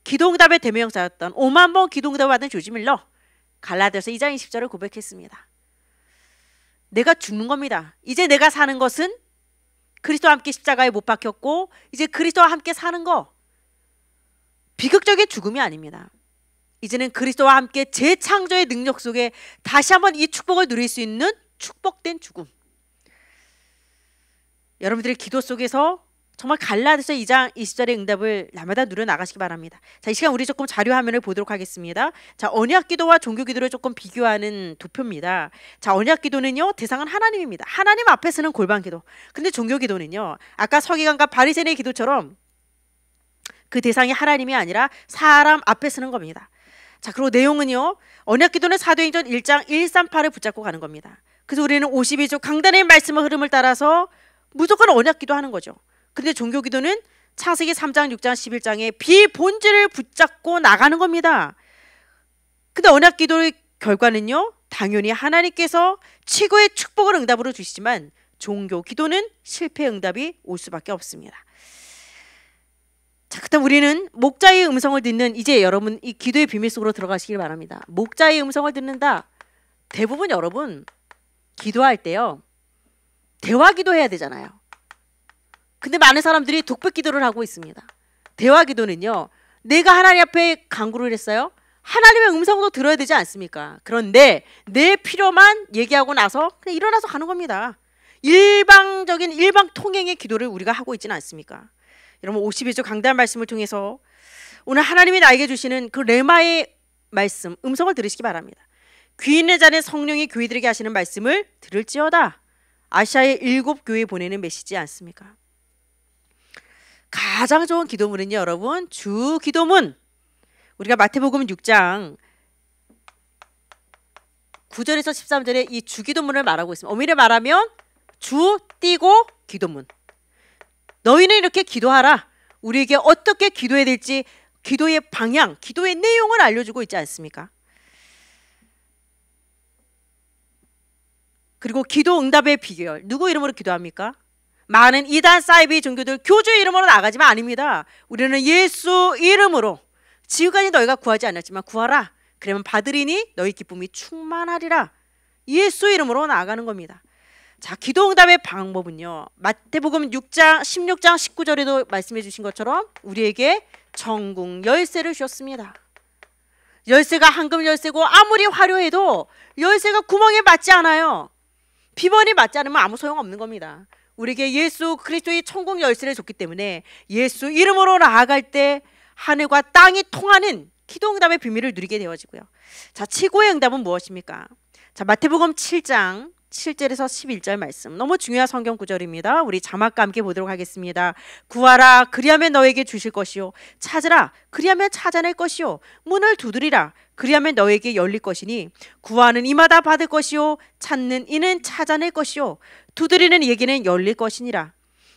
기동답의 대명사였던 5만 번기동답을 받은 조지밀러 갈라디아서 2장 20절을 고백했습니다. 내가 죽는 겁니다. 이제 내가 사는 것은 그리스도와 함께 십자가에 못 박혔고 이제 그리스도와 함께 사는 거 비극적인 죽음이 아닙니다. 이제는 그리스도와 함께 재창조의 능력 속에 다시 한번 이 축복을 누릴 수 있는 축복된 죽음. 여러분들의 기도 속에서 정말 갈라서 2장 20절의 응답을 날마다 누려나가시기 바랍니다. 자, 이 시간 우리 조금 자료 화면을 보도록 하겠습니다. 자, 언약 기도와 종교 기도를 조금 비교하는 도표입니다. 자, 언약 기도는요, 대상은 하나님입니다. 하나님 앞에서는 골반 기도. 근데 종교 기도는요, 아까 서기관과 바리새인의 기도처럼 그 대상이 하나님이 아니라 사람 앞에 쓰는 겁니다. 자, 그리고 내용은요, 언약 기도는 사도행전 1장 138을 붙잡고 가는 겁니다. 그래서 우리는 52조 강단의 말씀의 흐름을 따라서 무조건 언약 기도하는 거죠. 그런데 종교 기도는 창세기 3장, 6장, 11장의 비본질을 붙잡고 나가는 겁니다. 근데 언약 기도의 결과는요. 당연히 하나님께서 최고의 축복을 응답으로 주시지만 종교 기도는 실패 응답이 올 수밖에 없습니다. 자, 그다음 우리는 목자의 음성을 듣는 이제 여러분 이 기도의 비밀 속으로 들어가시길 바랍니다. 목자의 음성을 듣는다. 대부분 여러분 기도할 때요. 대화 기도해야 되잖아요. 근데 많은 사람들이 독백 기도를 하고 있습니다. 대화 기도는요. 내가 하나님 앞에 강구를 했어요. 하나님의 음성도 들어야 되지 않습니까? 그런데 내 필요만 얘기하고 나서 그냥 일어나서 가는 겁니다. 일방적인 일방 통행의 기도를 우리가 하고 있지는 않습니까? 여러분 52조 강단 말씀을 통해서 오늘 하나님이 나에게 주시는 그 레마의 말씀 음성을 들으시기 바랍니다. 귀 있는 자는 성령이 교회들에게 하시는 말씀을 들을지어다. 아시아의 일곱 교회 보내는 메시지 않습니까? 가장 좋은 기도문은요, 여러분. 주 기도문. 우리가 마태복음 6장 9절에서 13절에 이 주 기도문을 말하고 있습니다. 어미를 말하면 주 띄고 기도문. 너희는 이렇게 기도하라. 우리에게 어떻게 기도해야 될지 기도의 방향, 기도의 내용을 알려주고 있지 않습니까? 그리고 기도 응답의 비결. 누구 이름으로 기도합니까? 많은 이단 사이비 종교들 교주 이름으로 나가지만 아닙니다. 우리는 예수 이름으로 지금까지 너희가 구하지 않았지만 구하라. 그러면 받으리니 너희 기쁨이 충만하리라. 예수 이름으로 나아가는 겁니다. 자, 기도응답의 방법은요. 마태복음 6장 16장 19절에도 말씀해 주신 것처럼 우리에게 전궁 열쇠를 주셨습니다. 열쇠가 황금 열쇠고 아무리 화려해도 열쇠가 구멍에 맞지 않아요. 비번이 맞지 않으면 아무 소용 없는 겁니다. 우리에게 예수 그리스도의 천국 열쇠를 줬기 때문에 예수 이름으로 나아갈 때 하늘과 땅이 통하는 기도 응답의 비밀을 누리게 되어지고요. 자, 최고의 응답은 무엇입니까? 자, 마태복음 7장 7절에서 11절 말씀. 너무 중요한 성경 구절입니다. 우리 자막과 함께 보도록 하겠습니다. 구하라 그리하면 너에게 주실 것이요 찾으라 그리하면 찾아낼 것이요 문을 두드리라 그리하면 너에게 열릴 것이니 구하는 이마다 받을 것이요 찾는 이는 찾아낼 것이요 두드리는 얘기는 열릴 것이니라.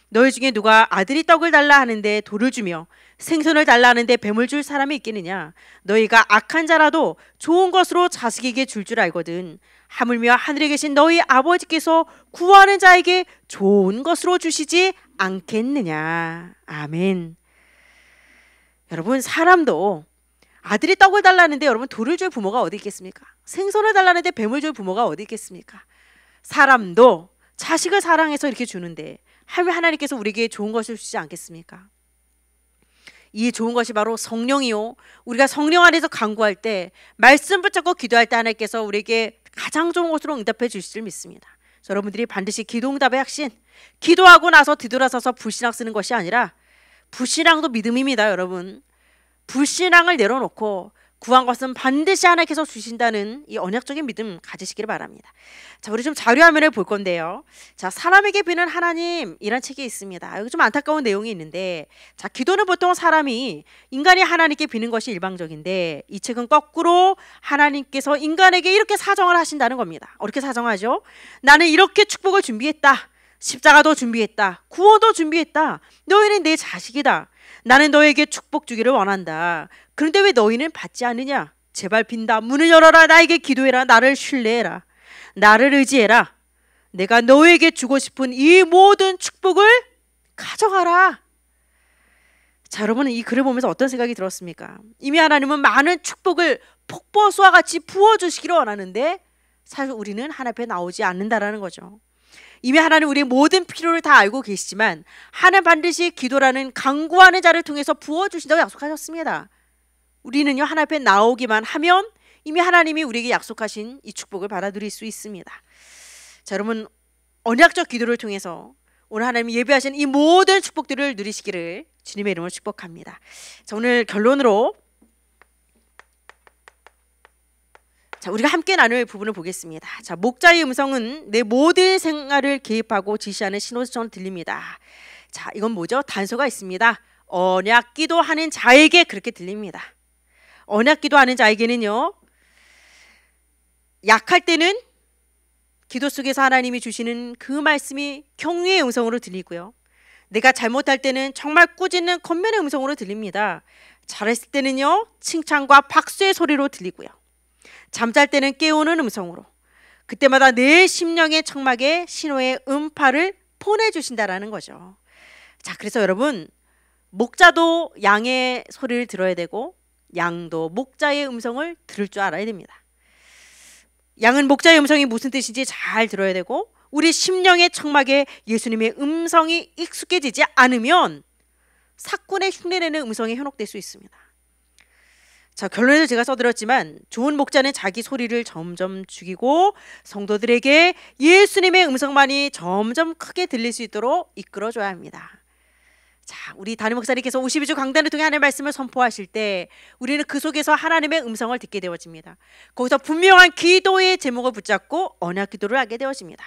너희 중에 누가 아들이 떡을 달라 하는데 돌을 주며 생선을 달라 하는데 뱀을 줄 사람이 있겠느냐? 너희가 악한 자라도 좋은 것으로 자식에게 줄줄 줄 알거든. 하물며 하늘에 계신 너희 아버지께서 구하는 자에게 좋은 것으로 주시지 않겠느냐? 아멘. 여러분 사람도 아들이 떡을 달라는데 여러분 돌을 줄 부모가 어디 있겠습니까? 생선을 달라는데 뱀을 줄 부모가 어디 있겠습니까? 사람도 자식을 사랑해서 이렇게 주는데 하나님께서 우리에게 좋은 것을 주지 않겠습니까? 이 좋은 것이 바로 성령이요. 우리가 성령 안에서 간구할 때 말씀 붙잡고 기도할 때 하나님께서 우리에게 가장 좋은 것으로 응답해 주실 줄 믿습니다. 여러분들이 반드시 기도 응답의 확신, 기도하고 나서 뒤돌아서서 불신앙 쓰는 것이 아니라 불신앙도 믿음입니다, 여러분. 불신앙을 내려놓고 구한 것은 반드시 하나님께서 주신다는 이 언약적인 믿음 가지시기를 바랍니다. 자, 우리 좀 자료 화면을 볼 건데요. 자, 사람에게 비는 하나님이란 책이 있습니다. 여기 좀 안타까운 내용이 있는데, 자, 기도는 보통 사람이 인간이 하나님께 비는 것이 일방적인데, 이 책은 거꾸로 하나님께서 인간에게 이렇게 사정을 하신다는 겁니다. 어떻게 사정하죠? 나는 이렇게 축복을 준비했다. 십자가도 준비했다. 구호도 준비했다. 너희는 내 자식이다. 나는 너에게 축복 주기를 원한다. 그런데 왜 너희는 받지 않느냐? 제발 빈다. 문을 열어라. 나에게 기도해라. 나를 신뢰해라. 나를 의지해라. 내가 너에게 주고 싶은 이 모든 축복을 가져가라. 자, 여러분은 이 글을 보면서 어떤 생각이 들었습니까? 이미 하나님은 많은 축복을 폭포수와 같이 부어주시기를 원하는데 사실 우리는 하나 앞에 나오지 않는다라는 거죠. 이미 하나님 우리의 모든 필요를 다 알고 계시지만 하나님 반드시 기도라는 강구하는 자를 통해서 부어주신다고 약속하셨습니다. 우리는요 하나님 앞에 나오기만 하면 이미 하나님이 우리에게 약속하신 이 축복을 받아들일 수 있습니다. 자 여러분 언약적 기도를 통해서 오늘 하나님이 예비하신 이 모든 축복들을 누리시기를 주님의 이름으로 축복합니다. 자 오늘 결론으로 자, 우리가 함께 나눌 부분을 보겠습니다. 자, 목자의 음성은 내 모든 생활을 개입하고 지시하는 신호처럼 들립니다. 자, 이건 뭐죠? 단서가 있습니다. 언약 기도하는 자에게 그렇게 들립니다. 언약 기도하는 자에게는요. 약할 때는 기도 속에서 하나님이 주시는 그 말씀이 경외의 음성으로 들리고요. 내가 잘못할 때는 정말 꾸짖는 겉면의 음성으로 들립니다. 잘했을 때는요. 칭찬과 박수의 소리로 들리고요. 잠잘 때는 깨우는 음성으로 그때마다 내 심령의 청막에 신호의 음파를 보내주신다라는 거죠. 자, 그래서 여러분 목자도 양의 소리를 들어야 되고 양도 목자의 음성을 들을 줄 알아야 됩니다. 양은 목자의 음성이 무슨 뜻인지 잘 들어야 되고 우리 심령의 청막에 예수님의 음성이 익숙해지지 않으면 사꾼의 흉내내는 음성에 현혹될 수 있습니다. 자, 결론에서 제가 써드렸지만 좋은 목자는 자기 소리를 점점 죽이고 성도들에게 예수님의 음성만이 점점 크게 들릴 수 있도록 이끌어줘야 합니다. 자, 우리 다니 목사님께서 52주 강단을 통해 하나님의 말씀을 선포하실 때 우리는 그 속에서 하나님의 음성을 듣게 되어집니다. 거기서 분명한 기도의 제목을 붙잡고 언약 기도를 하게 되어집니다.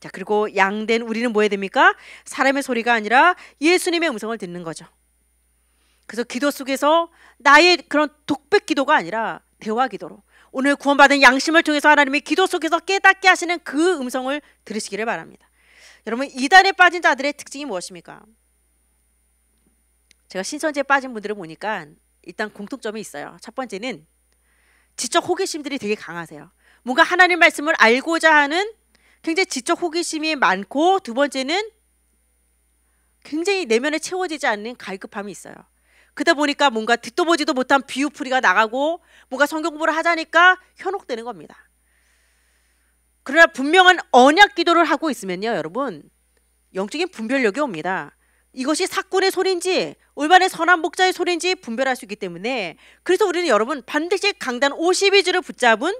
자, 그리고 양된 우리는 뭐 해야 됩니까? 사람의 소리가 아니라 예수님의 음성을 듣는 거죠. 그래서 기도 속에서 나의 그런 독백 기도가 아니라 대화 기도로 오늘 구원받은 양심을 통해서 하나님이 기도 속에서 깨닫게 하시는 그 음성을 들으시기를 바랍니다. 여러분 이단에 빠진 자들의 특징이 무엇입니까? 제가 신선지에 빠진 분들을 보니까 일단 공통점이 있어요. 첫 번째는 지적 호기심들이 되게 강하세요. 뭔가 하나님 말씀을 알고자 하는 굉장히 지적 호기심이 많고 두 번째는 굉장히 내면에 채워지지 않는 갈급함이 있어요. 그러다 보니까 뭔가 듣도 보지도 못한 비유풀이가 나가고 뭔가 성경 공부를 하자니까 현혹되는 겁니다. 그러나 분명한 언약 기도를 하고 있으면요, 여러분 영적인 분별력이 옵니다. 이것이 사꾼의 소리인지 올바른 선한 목자의 소리인지 분별할 수 있기 때문에 그래서 우리는 여러분 반드시 강단 52주를 붙잡은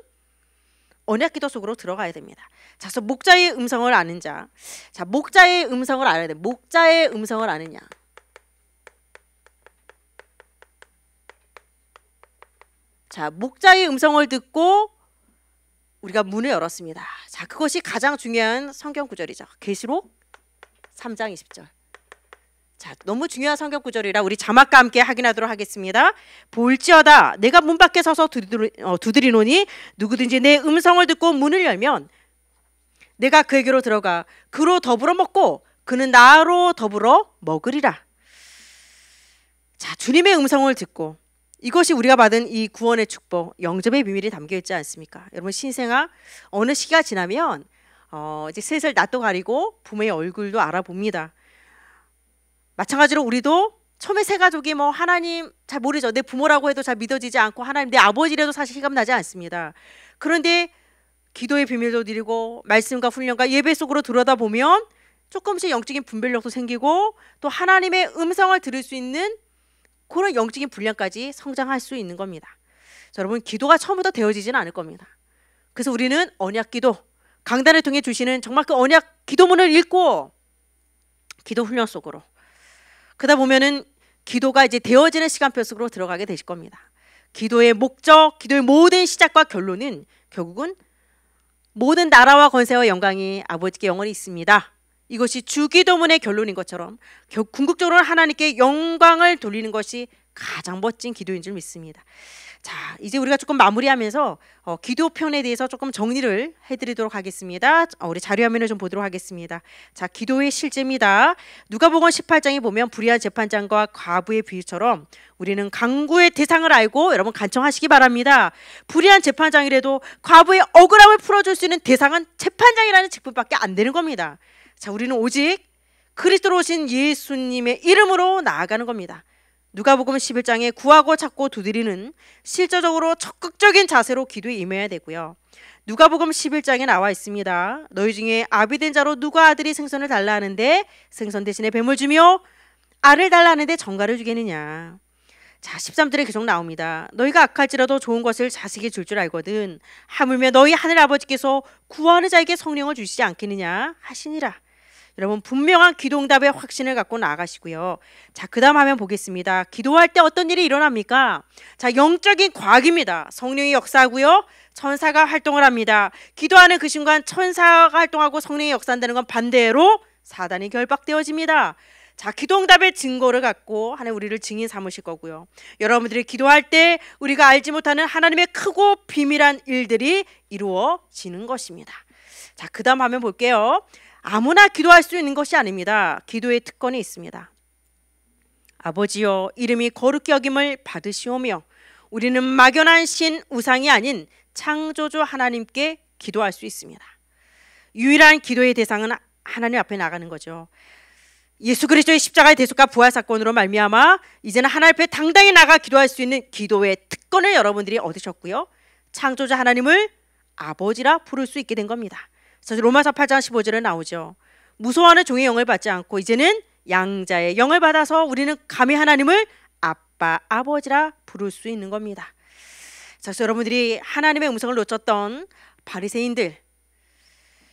언약 기도 속으로 들어가야 됩니다. 자, 그래서 목자의 음성을 아는 자. 자, 목자의 음성을 알아야 돼. 목자의 음성을 아느냐. 자, 목자의 음성을 듣고 우리가 문을 열었습니다. 자, 그것이 가장 중요한 성경 구절이죠. 계시록 3장 20절. 자, 너무 중요한 성경 구절이라 우리 자막과 함께 확인하도록 하겠습니다. 볼지어다 내가 문 밖에 서서 두드리, 어, 두드리노니 누구든지 내 음성을 듣고 문을 열면 내가 그에게로 들어가 그로 더불어 먹고 그는 나로 더불어 먹으리라. 자, 주님의 음성을 듣고 이것이 우리가 받은 이 구원의 축복, 영접의 비밀이 담겨 있지 않습니까? 여러분 신생아 어느 시기가 지나면 어, 이제 슬슬 낯도 가리고 부모의 얼굴도 알아봅니다. 마찬가지로 우리도 처음에 세 가족이 뭐 하나님 잘 모르죠. 내 부모라고 해도 잘 믿어지지 않고 하나님 내 아버지라도 사실 희감 나지 않습니다. 그런데 기도의 비밀도 드리고 말씀과 훈련과 예배 속으로 들여다 보면 조금씩 영적인 분별력도 생기고 또 하나님의 음성을 들을 수 있는 그런 영적인 분량까지 성장할 수 있는 겁니다. 여러분 기도가 처음부터 되어지지는 않을 겁니다. 그래서 우리는 언약 기도 강단을 통해 주시는 정말 그 언약 기도문을 읽고 기도 훈련 속으로 그다 보면은 기도가 이제 되어지는 시간표 속으로 들어가게 되실 겁니다. 기도의 목적, 기도의 모든 시작과 결론은 결국은 모든 나라와 권세와 영광이 아버지께 영원히 있습니다. 이것이 주기도문의 결론인 것처럼 궁극적으로 하나님께 영광을 돌리는 것이 가장 멋진 기도인 줄 믿습니다. 자, 이제 우리가 조금 마무리하면서 어, 기도편에 대해서 조금 정리를 해드리도록 하겠습니다. 어, 우리 자료화면을 좀 보도록 하겠습니다. 자, 기도의 실제입니다. 누가복음 18장에 보면 불의한 재판장과 과부의 비유처럼 우리는 강구의 대상을 알고 여러분 간청하시기 바랍니다. 불의한 재판장이라도 과부의 억울함을 풀어줄 수 있는 대상은 재판장이라는 직분밖에 안 되는 겁니다. 자, 우리는 오직 그리스도로 오신 예수님의 이름으로 나아가는 겁니다. 누가복음 11장에 구하고 찾고 두드리는 실제적으로 적극적인 자세로 기도에 임해야 되고요. 누가복음 11장에 나와 있습니다. 너희 중에 아비된 자로 누가 아들이 생선을 달라 하는데 생선 대신에 뱀을 주며 알을 달라 하는데 정가를 주겠느냐. 자, 13절에 계속 나옵니다. 너희가 악할지라도 좋은 것을 자식이 줄줄 줄 알거든. 하물며 너희 하늘 아버지께서 구하는 자에게 성령을 주시지 않겠느냐 하시니라. 여러분 분명한 기동답의 확신을 갖고 나아가시고요. 자, 그다음 하면 보겠습니다. 기도할 때 어떤 일이 일어납니까? 자, 영적인 과학입니다. 성령이 역사하고요. 천사가 활동을 합니다. 기도하는 그 순간 천사가 활동하고 성령이 역사한다는 건 반대로 사단이 결박되어집니다. 자, 기도답의 증거를 갖고 하나님 우리를 증인 삼으실 거고요. 여러분들이 기도할 때 우리가 알지 못하는 하나님의 크고 비밀한 일들이 이루어지는 것입니다. 자, 그다음 화면 볼게요. 아무나 기도할 수 있는 것이 아닙니다. 기도의 특권이 있습니다. 아버지여 이름이 거룩히 여김을 받으시오며 우리는 막연한 신 우상이 아닌 창조주 하나님께 기도할 수 있습니다. 유일한 기도의 대상은 하나님 앞에 나가는 거죠. 예수 그리스도의 십자가의 대속과 부활 사건으로 말미암아 이제는 하나님 앞에 당당히 나가 기도할 수 있는 기도의 특권을 여러분들이 얻으셨고요. 창조자 하나님을 아버지라 부를 수 있게 된 겁니다. 사실 로마서 8장 15절에 나오죠. 무서워하는 종의 영을 받지 않고 이제는 양자의 영을 받아서 우리는 감히 하나님을 아빠, 아버지라 부를 수 있는 겁니다. 자, 여러분들이 하나님의 음성을 놓쳤던 바리새인들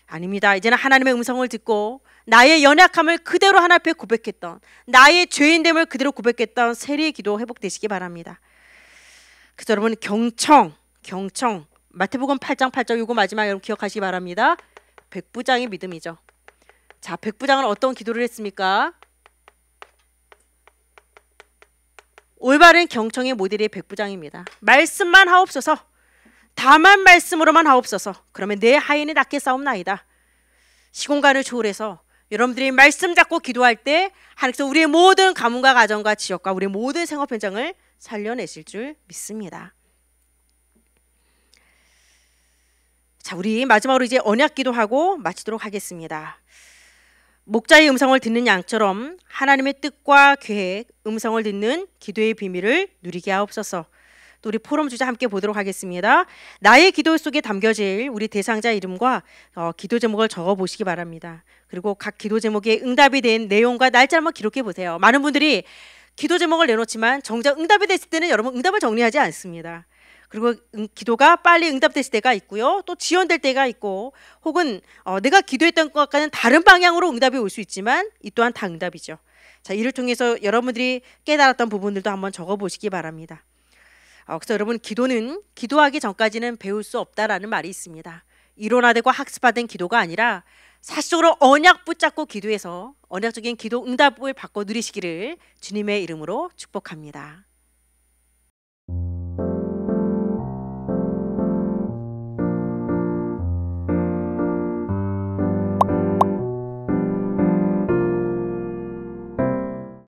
아닙니다. 이제는 하나님의 음성을 듣고 나의 연약함을 그대로 하나 앞에 고백했던 나의 죄인됨을 그대로 고백했던 세리의 기도 회복되시기 바랍니다. 그래서 여러분 경청, 경청 마태복음 8장 8절 요거 마지막 여러분 기억하시기 바랍니다. 백부장의 믿음이죠. 자, 백부장은 어떤 기도를 했습니까? 올바른 경청의 모델이 백부장입니다. 말씀만 하옵소서. 다만 말씀으로만 하옵소서. 그러면 내 하인이 낫게 싸움나이다. 시공간을 초월해서 여러분들이 말씀 잡고 기도할 때 하나님께서 우리의 모든 가문과 가정과 지역과 우리의 모든 생업 현장을 살려내실 줄 믿습니다. 자, 우리 마지막으로 이제 언약 기도하고 마치도록 하겠습니다. 목자의 음성을 듣는 양처럼 하나님의 뜻과 계획, 음성을 듣는 기도의 비밀을 누리게 하옵소서. 또 우리 포럼 주자 함께 보도록 하겠습니다. 나의 기도 속에 담겨질 우리 대상자 이름과 어, 기도 제목을 적어 보시기 바랍니다. 그리고 각 기도 제목에 응답이 된 내용과 날짜를 한번 기록해 보세요. 많은 분들이 기도 제목을 내놓지만 정작 응답이 됐을 때는 여러분 응답을 정리하지 않습니다. 그리고 기도가 빨리 응답될 때가 있고요. 또 지연될 때가 있고 혹은 어, 내가 기도했던 것과는 다른 방향으로 응답이 올 수 있지만 이 또한 다 응답이죠. 자, 이를 통해서 여러분들이 깨달았던 부분들도 한번 적어 보시기 바랍니다. 어, 그래서 여러분 기도는 기도하기 전까지는 배울 수 없다라는 말이 있습니다. 이론화되고 학습화된 기도가 아니라 사실적으로 언약 붙잡고 기도해서 언약적인 기도 응답을 받고 누리시기를 주님의 이름으로 축복합니다.